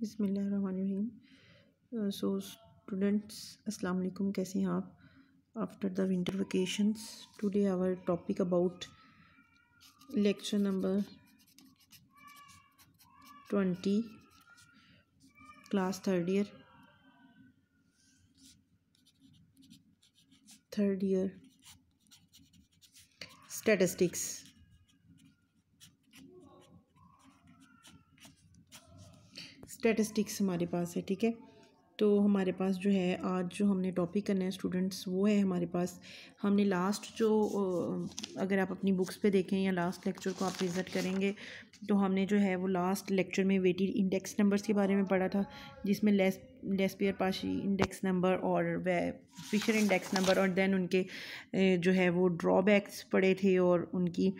बिसमीम so students अस्सलाम वालेकुम कैसे हैं आप after the winter vacations today our topic about lecture number twenty class third year third year statistics statistics हमारे पास है ठीक है तो हमारे पास जो है आज जो हमने टॉपिक करना है स्टूडेंट्स वो है हमारे पास हमने लास्ट जो अगर आप अपनी बुक्स पे देखें या लास्ट लेक्चर को आप विज़िट करेंगे तो हमने जो है वो लास्ट लेक्चर में वेटेड इंडेक्स नंबर्स के बारे में पढ़ा था जिसमें लेस लेस्पियर पाशी इंडेक्स नंबर और वे फिशर इंडेक्स नंबर और देन उनके जो है वो ड्रॉबैक्स पड़े थे और उनकी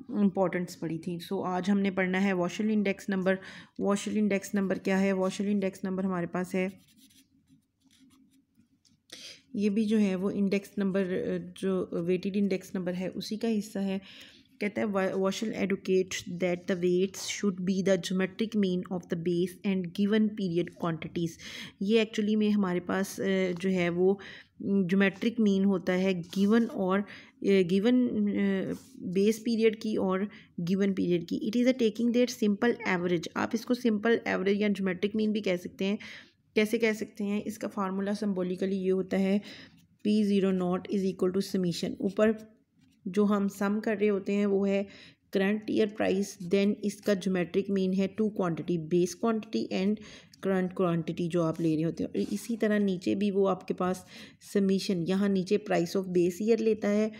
इम्पॉर्टेंट्स पढ़ी थी सो so, आज हमने पढ़ना है वॉशल इंडेक्स नंबर वॉशल इंडेक्स नंबर क्या है वॉशल इंडेक्स नंबर हमारे पास है ये भी जो है वो इंडेक्स नंबर जो वेटेड इंडेक्स नंबर है उसी का हिस्सा है कहता है वॉशल advocate that the weights should be the geometric mean of the base and given period quantities ये एक्चुअली में हमारे पास जो है वो जोमेट्रिक मीन होता है गिवन और गिवन बेस पीरियड की और गिवन पीरियड की it is a taking their simple average आप इसको सिंपल एवरेज या ज्योमेट्रिक मीन भी कह सकते हैं कैसे कह सकते हैं इसका फार्मूला सिम्बोलिकली ये होता है P zero not is equal to summation ऊपर जो हम सम कर रहे होते हैं वो है करंट ईयर प्राइस देन इसका ज्योमेट्रिक मीन है two quantity base quantity and current quantity जो आप ले रहे होते हो इसी तरह नीचे भी वो आपके पास समीशन यहाँ नीचे प्राइस ऑफ बेस ईयर लेता है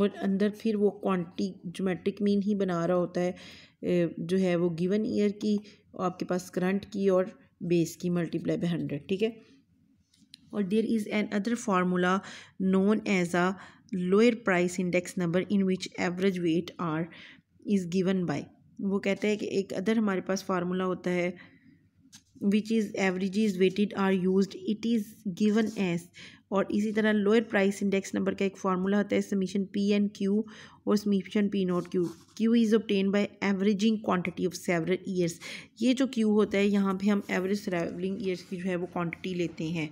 और अंदर फिर वो क्वांटिटी जोमेट्रिक मीन ही बना रहा होता है जो है वो गिवन ईयर की आपके पास करंट की और बेस की मल्टीप्लाई बाई हंड्रेड ठीक है और there is another formula known as a lower price index number in which average weight are is given by वो कहते हैं कि एक अदर हमारे पास फार्मूला होता है which is average is weighted are use it is given as और इसी तरह लोअर प्राइस इंडेक्स नंबर का एक फार्मूला होता है समीशन पी एन क्यू और summation P not Q Q is obtained by averaging quantity of several years ये जो क्यू होता है यहाँ पे हम एवरेज सेवलिंग ईयर्स की जो है वो क्वांटिटी लेते हैं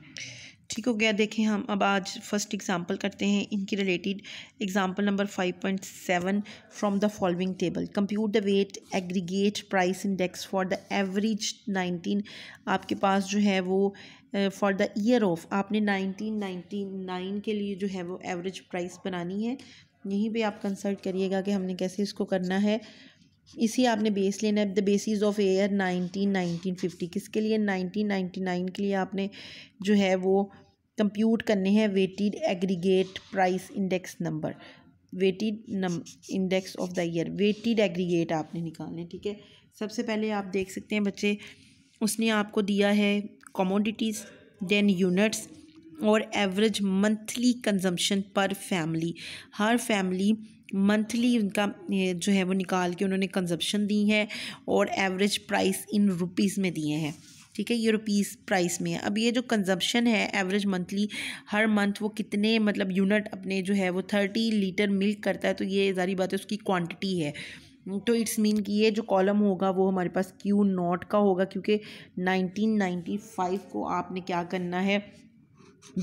ठीक हो गया देखें हम अब आज फर्स्ट एग्ज़ाम्पल करते हैं इनकी related example number five point seven from the following table compute the weight aggregate price index for the average nineteen आपके पास जो है वो फॉर द ईयर ऑफ आपने नाइनटीन नाइन्टी नाइन के लिए जो है वो एवरेज प्राइस बनानी है यहीं पे आप कंसल्ट करिएगा कि हमने कैसे इसको करना है इसी आपने बेस लेना है the basis of year nineteen nineteen fifty किसके लिए नाइनटीन नाइन्टी नाइन के लिए आपने जो है वो कंप्यूट करने हैं weighted aggregate price index number weighted नम index of the year weighted aggregate आपने निकालने ठीक है सबसे पहले आप देख सकते हैं बच्चे उसने आपको दिया है कमोडिटीज़ देन यूनिट्स और average monthly consumption per family हर फैमिली मंथली उनका जो है वो निकाल के उन्होंने कंजप्शन दी है और एवरेज प्राइस इन रुपीज़ में दिए हैं ठीक है ये रुपीज़ प्राइस में है अब ये जो कंजप्शन है एवरेज मंथली हर मंथ वो कितने मतलब यूनिट अपने जो है वो थर्टी लीटर मिल्क करता है तो ये जारी बात है उसकी क्वांटिटी है तो इट्स मीन कि ये जो कॉलम होगा वो हमारे पास क्यू नॉट का होगा क्योंकि 1995 को आपने क्या करना है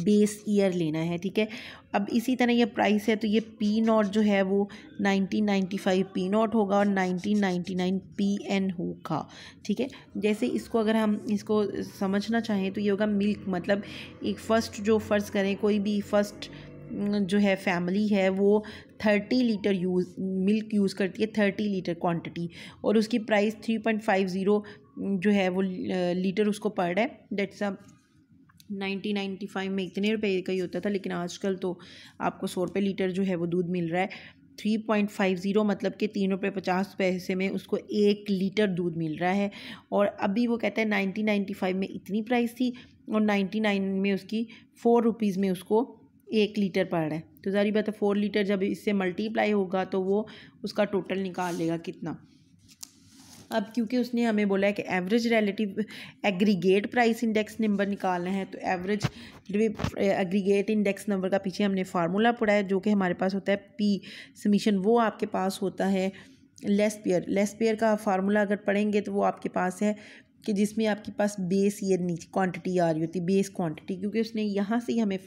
बेस ईयर लेना है ठीक है अब इसी तरह ये प्राइस है तो ये पी नॉट जो है वो नाइन्टी फाइव पी नॉट होगा और नाइन्टी नाइन पी एन होगा ठीक है जैसे इसको अगर हम इसको समझना चाहें तो ये होगा मिल्क मतलब एक फ़र्स्ट जो फ़र्ज़ करें कोई भी फ़र्स्ट जो है फैमिली है वो thirty litre use milk use करती है थर्टी लीटर क्वांटिटी और उसकी price three point five zero जो है वो लीटर उसको पड़ रहा है that's a nineteen ninety five में इतने रुपए का ही होता था लेकिन आजकल तो आपको सौ रुपये लीटर जो है वो दूध मिल रहा है थ्री पॉइंट फाइव ज़ीरो मतलब कि तीन रुपये पचास पैसे में उसको एक लीटर दूध मिल रहा है और अभी वो कहते हैं नाइन्टीन नाइन्टी फाइव में इतनी प्राइस थी और नाइन्टी नाइन में उसकी फ़ोर रुपीज़ में उसको एक लीटर पड़ रहा है तो ज़ारी बात है फोर लीटर जब इससे मल्टीप्लाई होगा तो वो उसका टोटल निकाल लेगा कितना अब क्योंकि उसने हमें बोला है कि average relative aggregate price index number निकालना है तो एवरेज एग्रीगेट इंडेक्स नंबर का पीछे हमने फार्मूला पढ़ा है जो कि हमारे पास होता है पी समीशन वो आपके पास होता है लेस पेयर लेस पेयर का फार्मूला अगर पढ़ेंगे तो वो आपके पास है कि जिसमें आपके पास बेस ईयर नीचे क्वांटिटी आ रही होती बेस क्वांटिटी क्योंकि उसने यहाँ से ही हमें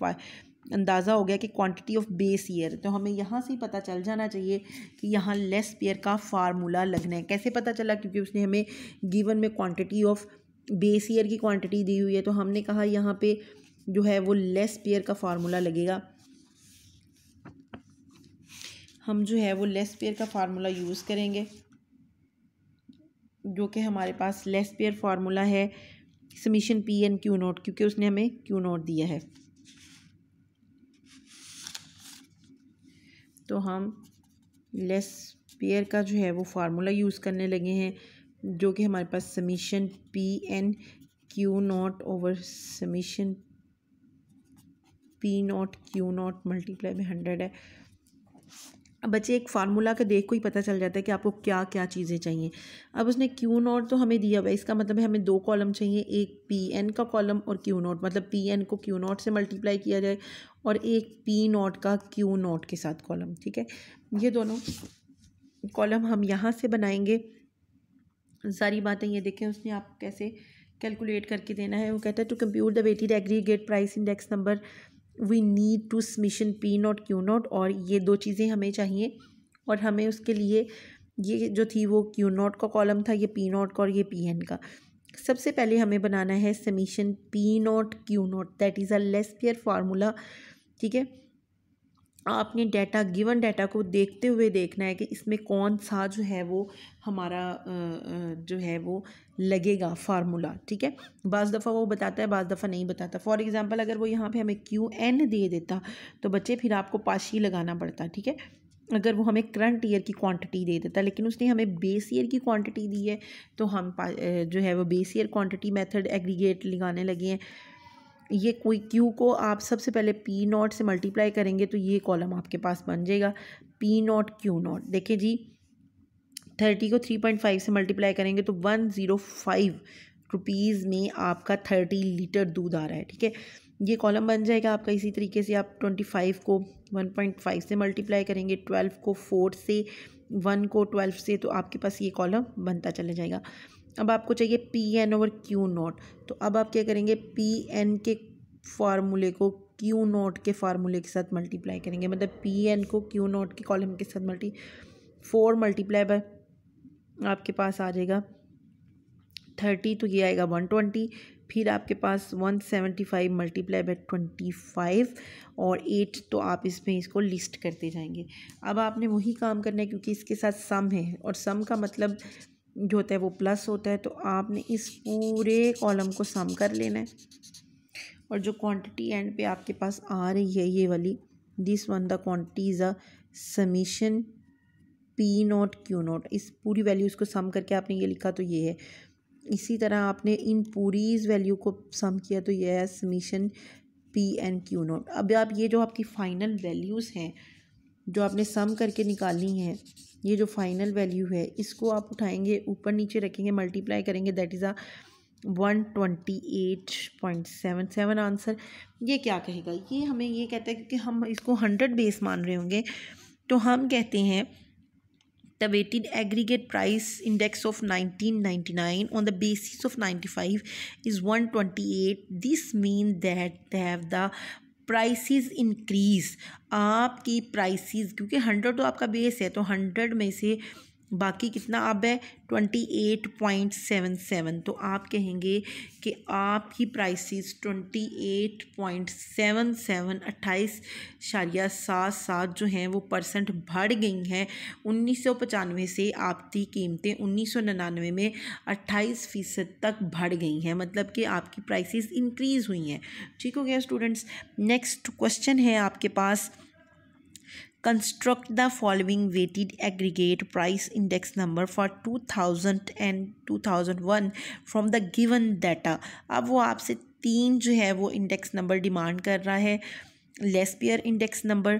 अंदाज़ा हो गया कि क्वांटिटी ऑफ बेस ईयर तो हमें यहाँ से ही पता चल जाना चाहिए कि यहाँ लेस पेयर का फार्मूला लगना है कैसे पता चला क्योंकि उसने हमें गिवन में क्वांटिटी ऑफ बेस ईयर की क्वांटिटी दी हुई है तो हमने कहा यहाँ पे जो है वो लेस पेयर का फार्मूला लगेगा हम जो है वो लेस पेयर का फार्मूला यूज़ करेंगे जो कि हमारे पास लेस पेयर फार्मूला है summation P N Q not क्योंकि उसने हमें क्यू नोट दिया है तो हम लेस पेयर का जो है वो फार्मूला यूज़ करने लगे हैं जो कि हमारे पास summation P N Q not over summation P not Q not multiply में हंड्रेड है अब बच्चे एक फार्मूला के देख को ही पता चल जाता है कि आपको क्या क्या चीज़ें चाहिए अब उसने क्यू नोट तो हमें दिया हुआ है इसका मतलब है हमें दो कॉलम चाहिए एक पी एन का कॉलम और क्यू नोट मतलब पी एन को क्यू नोट से मल्टीप्लाई किया जाए और एक पी नोट का क्यू नोट के साथ कॉलम ठीक है ये दोनों कॉलम हम यहाँ से बनाएंगे सारी बातें ये देखें उसने आप कैसे कैलकुलेट करके देना है वो कहता है to compute the weighted aggregate price index number we need to summation P not Q not और ये दो चीज़ें हमें चाहिए और हमें उसके लिए ये जो थी वो क्यू नॉट का कॉलम था ये पी नॉट का और ये पी एन का सबसे पहले हमें बनाना है summation P not Q not that is a Laspeyres formula ठीक है आपने डेटा गिवन डेटा को देखते हुए देखना है कि इसमें कौन सा जो है वो हमारा जो है वो लगेगा फार्मूला ठीक है बज़ दफ़ा वो बताता है बज़ दफ़ा नहीं बताता फॉर एग्ज़ाम्पल अगर वो यहाँ पे हमें क्यू एन दे देता तो बच्चे फिर आपको पाशी लगाना पड़ता ठीक है अगर वो हमें करंट ईयर की क्वांटिटी दे देता लेकिन उसने हमें बेस ईयर की क्वांटिटी दी है तो हम जो है वो base year quantity method aggregate लगाने लगे हैं ये कोई क्यू को आप सबसे पहले पी नॉट से मल्टीप्लाई करेंगे तो ये कॉलम आपके पास बन जाएगा पी नॉट क्यू नॉट देखिए जी थर्टी को थ्री पॉइंट फाइव से मल्टीप्लाई करेंगे तो वन ज़ीरो फाइव रुपीज़ में आपका थर्टी लीटर दूध आ रहा है ठीक है ये कॉलम बन जाएगा आपका इसी तरीके से आप ट्वेंटी फाइव को वन पॉइंट फाइव से मल्टीप्लाई करेंगे ट्वेल्व को फोर से वन को ट्वेल्व से तो आपके पास ये कॉलम बनता चला जाएगा अब आपको चाहिए P N over Q not तो अब आप क्या करेंगे पी एन के फार्मूले को क्यू नोट के फार्मूले के साथ मल्टीप्लाई करेंगे मतलब पी एन को क्यू नोट के कॉलम के साथ मल्टी फोर मल्टीप्लाई बाय आपके पास आ जाएगा थर्टी तो ये आएगा वन ट्वेंटी फिर आपके पास one seventy five multiply by twenty five और एट तो आप इसमें इसको लिस्ट करते जाएंगे अब आपने वही काम करना है क्योंकि इसके साथ सम है और सम का मतलब जो होता है वो प्लस होता है तो आपने इस पूरे कॉलम को सम कर लेना है और जो क्वांटिटी एंड पे आपके पास आ रही है ये वाली this one the quantity is a summation P not Q not इस पूरी वैल्यूज़ को सम करके आपने ये लिखा तो ये है इसी तरह आपने इन पूरी इस वैल्यू को सम किया तो ये है summation P and Q not अब आप ये जो आपकी फ़ाइनल वैल्यूज़ हैं जो आपने सम करके निकालनी है ये जो फाइनल वैल्यू है इसको आप उठाएंगे ऊपर नीचे रखेंगे मल्टीप्लाई करेंगे that is a one twenty eight point seven seven answer ये क्या कहेगा ये हमें ये कहता है क्योंकि हम इसको हंड्रेड बेस मान रहे होंगे तो हम कहते हैं the aggregate index of aggregate price nine on the basis of ninety five is one twenty eight this mean that they've the prices increase आपकी प्राइसेस क्योंकि हंड्रेड तो आपका बेस है तो हंड्रेड में से बाकी कितना अब है twenty eight point seven seven तो आप कहेंगे कि आपकी prices twenty eight point seven seven अट्ठाईस शारिया सात सात जो हैं वो परसेंट बढ़ गई हैं उन्नीस सौ पचानवे से आपकी कीमतें उन्नीस सौ निन्यानवे में अट्ठाईस फ़ीसद तक बढ़ गई हैं मतलब कि आपकी प्राइसेस इंक्रीज़ हुई हैं ठीक हो गया स्टूडेंट्स नेक्स्ट क्वेश्चन है आपके पास construct the following weighted aggregate price index number for 2000 and 2001 from the given data अब वो आपसे तीन जो है वो इंडेक्स नंबर डिमांड कर रहा है Laspeyres index number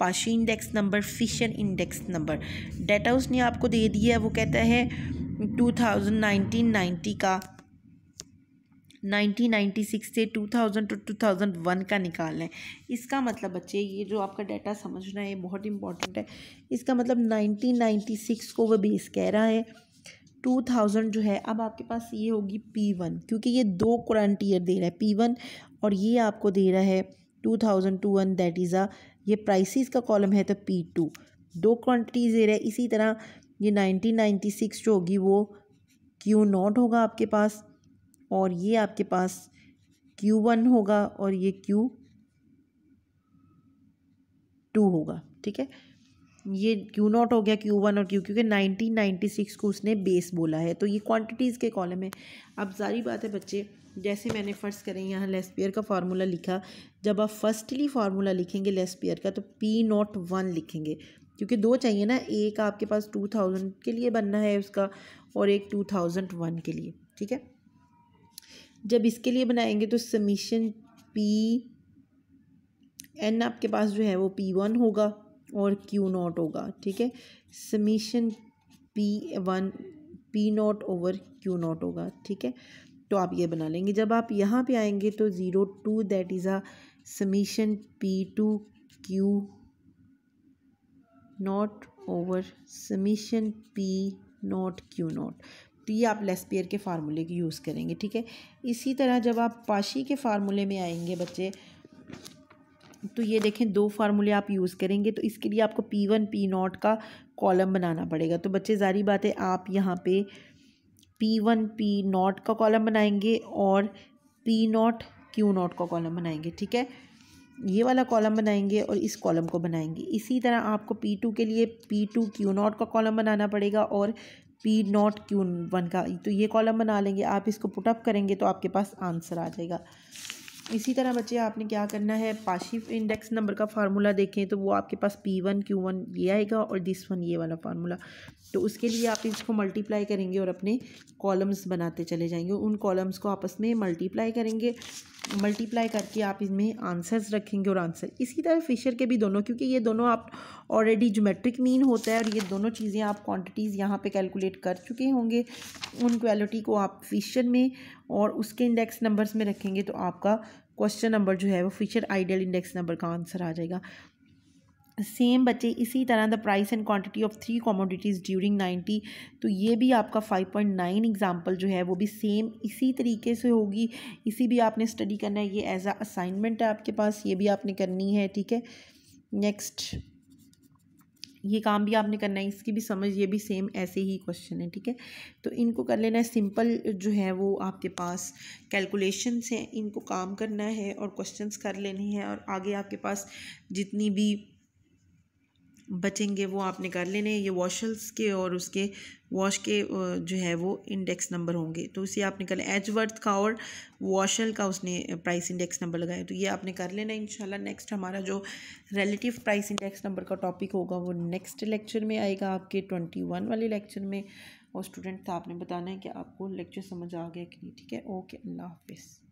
Paasche index number Fisher index number data उसने आपको दे दिया है वो कहता है 2019-90 का 1996 से 2000 टू 2001 का निकाल लें इसका मतलब बच्चे ये जो आपका डाटा समझना है बहुत इंपॉर्टेंट है इसका मतलब 1996 को वह बेस कह रहा है 2000 जो है अब आपके पास ये होगी P1 क्योंकि ये दो करंट ईयर दे रहा है P1 और ये आपको दे रहा है two thousand one that is a ये प्राइसिस का कॉलम है तो P2 दो क्वान्टिटीज दे रहा है इसी तरह ये 1996 जो होगी वो क्यू नॉट होगा आपके पास और ये आपके पास क्यू वन होगा और ये क्यू टू होगा ठीक है ये क्यू नॉट हो गया क्यू वन और Q क्योंकि नाइनटीन नाइन्टी सिक्स को उसने बेस बोला है तो ये क्वांटिटीज़ के कॉलम है अब सारी बात है बच्चे जैसे मैंने फ़र्स्ट करें यहाँ लेस्पियर का फार्मूला लिखा जब आप फर्स्टली फार्मूला लिखेंगे लेस्पियर का तो पी नॉट वन लिखेंगे क्योंकि दो चाहिए ना एक आपके पास टू थाउजेंड के लिए बनना है उसका और एक टू थाउजेंड वन के लिए ठीक है जब इसके लिए बनाएंगे तो समीशन पी एन आपके पास जो है वो पी वन होगा और क्यू नॉट होगा ठीक है summation P one P not over Q not होगा ठीक है तो आप ये बना लेंगे जब आप यहाँ पे आएंगे तो zero two that is a summation P two Q not over summation P not Q not तो ये आप लेसपियर के फार्मूले की यूज़ करेंगे ठीक है इसी तरह जब आप पाशी के फार्मूले में आएंगे बच्चे तो ये देखें दो फार्मूले आप यूज़ करेंगे तो इसके लिए आपको पी वन पी नॉट का कॉलम बनाना पड़ेगा तो बच्चे ज़ारी बात है आप यहाँ पे पी वन पी नॉट का कॉलम बनाएंगे और पी नॉट क्यू नॉट का कॉलम बनाएंगे ठीक है ये वाला कॉलम बनाएंगे और इस कॉलम को बनाएंगे इसी तरह आपको पी टू के लिए पी टू क्यू नॉट का कॉलम बनाना पड़ेगा और पी नॉट क्यू वन का तो ये कॉलम बना लेंगे आप इसको पुटअप करेंगे तो आपके पास आंसर आ जाएगा इसी तरह बच्चे आपने क्या करना है पाशिफ इंडेक्स नंबर का फार्मूला देखें तो वो आपके पास पी वन क्यू वन ये आएगा और दिस वन ये वाला फार्मूला तो उसके लिए आप इसको मल्टीप्लाई करेंगे और अपने कॉलम्स बनाते चले जाएंगे उन कॉलम्स को आपस में मल्टीप्लाई करेंगे मल्टीप्लाई करके आप इसमें आंसर्स रखेंगे और आंसर इसी तरह फिशर के भी दोनों क्योंकि ये दोनों आप ऑलरेडी जोमेट्रिक मीन होता है और ये दोनों चीज़ें आप क्वांटिटीज़ यहाँ पे कैलकुलेट कर चुके होंगे उन क्वालिटी को आप फिशर में और उसके इंडेक्स नंबर्स में रखेंगे तो आपका क्वेश्चन नंबर जो है वो फ्यूचर आइडियल इंडेक्स नंबर का आंसर आ जाएगा सेम बच्चे इसी तरह the price and quantity of three commodities during ninety तो ये भी आपका फाइव पॉइंट नाइन एग्ज़ाम्पल जो है वो भी सेम इसी तरीके से होगी इसी भी आपने स्टडी करना है ये एज अ असाइनमेंट है आपके पास ये भी आपने करनी है ठीक है नेक्स्ट ये काम भी आपने करना है इसकी भी समझ ये भी सेम ऐसे ही क्वेश्चन है ठीक है तो इनको कर लेना है सिंपल जो है वो आपके पास कैलकुलेशंस हैं इनको काम करना है और क्वेश्चंस कर लेने हैं और आगे आपके पास जितनी भी बचेंगे वो आपने कर लेने ये वॉशल्स के और उसके वॉश के जो है वो इंडेक्स नंबर होंगे तो उसे आप निकाल एच वर्थ का और वॉशल का उसने प्राइस इंडेक्स नंबर लगाया तो ये आपने कर लेना इंशाल्लाह नेक्स्ट हमारा जो रिलेटिव प्राइस इंडेक्स नंबर का टॉपिक होगा वो नेक्स्ट लेक्चर में आएगा आपके ट्वेंटी वन वाले लेक्चर में और स्टूडेंट था आपने बताना है कि आपको लेक्चर समझ आ गया कि नहीं ठीक है ओके अल्लाह हाफिज़